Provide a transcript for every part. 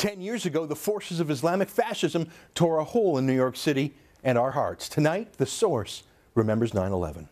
Ten years ago, the forces of Islamic fascism tore a hole in New York City and our hearts. Tonight, The Source remembers 9 11.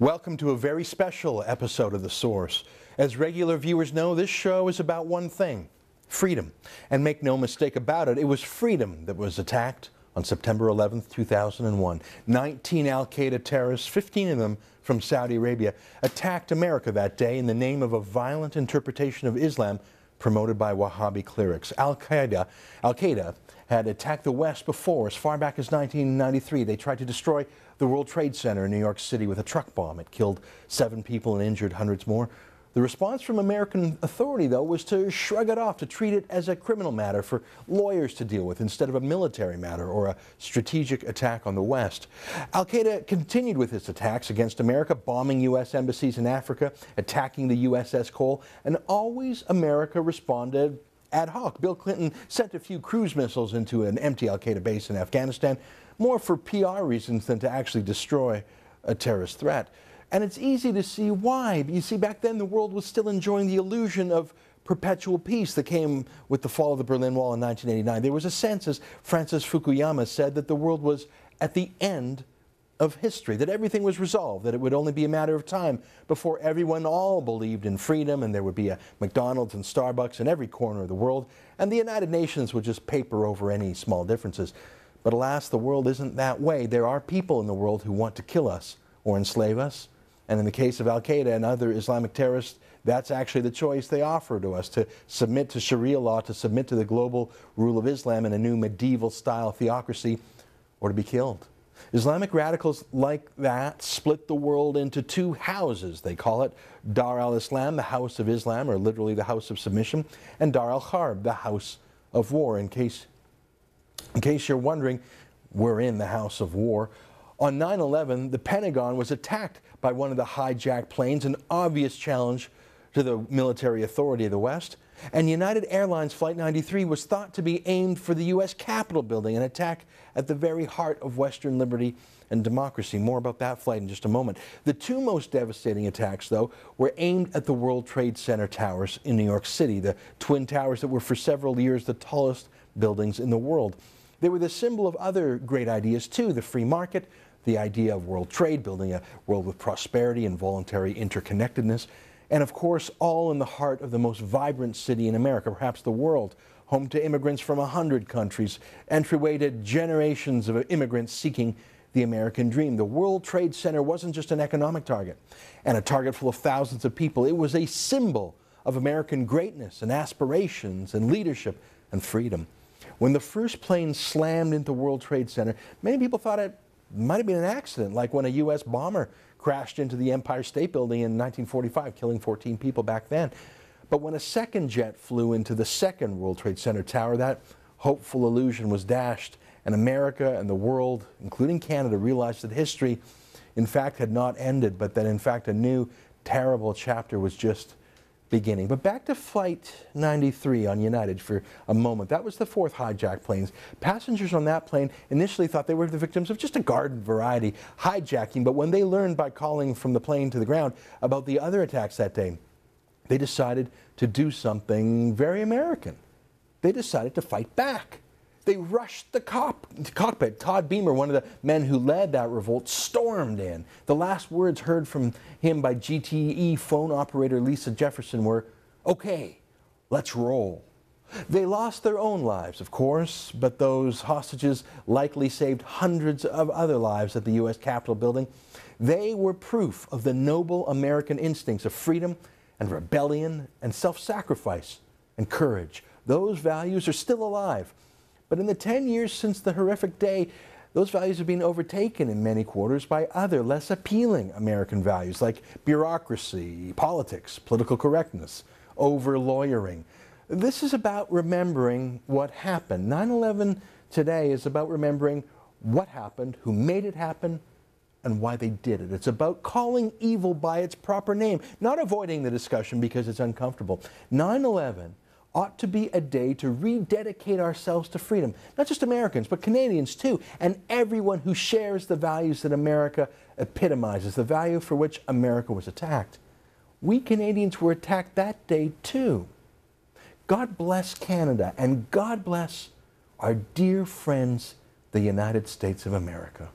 Welcome to a very special episode of The Source. As regular viewers know, this show is about one thing freedom. And make no mistake about it, it was freedom that was attacked on September 11, 2001. 19 Al Qaeda terrorists, 15 of them from Saudi Arabia, attacked America that day in the name of a violent interpretation of Islam promoted by Wahhabi clerics. Al Qaeda, Al Qaeda had attacked the West before. As far back as 1993, they tried to destroy the World Trade Center in New York City with a truck bomb. It killed seven people and injured hundreds more. The response from American authority, though, was to shrug it off, to treat it as a criminal matter for lawyers to deal with instead of a military matter or a strategic attack on the West. Al Qaeda continued with its attacks against America, bombing U.S. embassies in Africa, attacking the USS Cole, and always America responded ad hoc. Bill Clinton sent a few cruise missiles into an empty Al Qaeda base in Afghanistan, more for PR reasons than to actually destroy a terrorist threat. And it's easy to see why. You see, back then the world was still enjoying the illusion of perpetual peace that came with the fall of the Berlin Wall in 1989. There was a sense, as Francis Fukuyama said, that the world was at the end of history, that everything was resolved, that it would only be a matter of time before everyone all believed in freedom and there would be a McDonald's and Starbucks in every corner of the world, and the United Nations would just paper over any small differences. But alas, the world isn't that way. There are people in the world who want to kill us or enslave us. And in the case of Al Qaeda and other Islamic terrorists, that's actually the choice they offer to us to submit to Sharia law, to submit to the global rule of Islam in a new medieval style theocracy, or to be killed. Islamic radicals like that split the world into two houses. They call it Dar al Islam, the House of Islam, or literally the House of Submission, and Dar al Harb, the House of War. In case, in case you're wondering, we're in the House of War. On 9 11, the Pentagon was attacked by one of the hijacked planes, an obvious challenge to the military authority of the West. And United Airlines Flight 93 was thought to be aimed for the U.S. Capitol building, an attack at the very heart of Western liberty and democracy. More about that flight in just a moment. The two most devastating attacks, though, were aimed at the World Trade Center towers in New York City, the twin towers that were for several years the tallest buildings in the world. They were the symbol of other great ideas, too, the free market, the idea of world trade, building a world with prosperity and voluntary interconnectedness, and of course, all in the heart of the most vibrant city in America, perhaps the world, home to immigrants from 100 countries, entryway to generations of immigrants seeking the American dream. The World Trade Center wasn't just an economic target and a target full of thousands of people, it was a symbol of American greatness and aspirations and leadership and freedom. When the first plane slammed into World Trade Center, many people thought it might have been an accident, like when a U.S. bomber crashed into the Empire State Building in 1945, killing 14 people back then. But when a second jet flew into the second World Trade Center tower, that hopeful illusion was dashed, and America and the world, including Canada, realized that history, in fact, had not ended, but that, in fact, a new terrible chapter was just beginning. But back to Flight 93 on United for a moment. That was the fourth hijacked planes. Passengers on that plane initially thought they were the victims of just a garden variety hijacking, but when they learned by calling from the plane to the ground about the other attacks that day, they decided to do something very American. They decided to fight back. They rushed the cop cockpit. Todd Beamer, one of the men who led that revolt, stormed in. The last words heard from him by GTE phone operator Lisa Jefferson were, okay, let's roll. They lost their own lives, of course, but those hostages likely saved hundreds of other lives at the U.S. Capitol building. They were proof of the noble American instincts of freedom and rebellion and self sacrifice and courage. Those values are still alive. But in the 10 years since the horrific day, those values have been overtaken in many quarters by other, less appealing American values like bureaucracy, politics, political correctness, over lawyering. This is about remembering what happened. 9 11 today is about remembering what happened, who made it happen, and why they did it. It's about calling evil by its proper name, not avoiding the discussion because it's uncomfortable. 9 11 ought to be a day to rededicate ourselves to freedom. Not just Americans, but Canadians too, and everyone who shares the values that America epitomizes, the value for which America was attacked. We Canadians were attacked that day too. God bless Canada, and God bless our dear friends, the United States of America.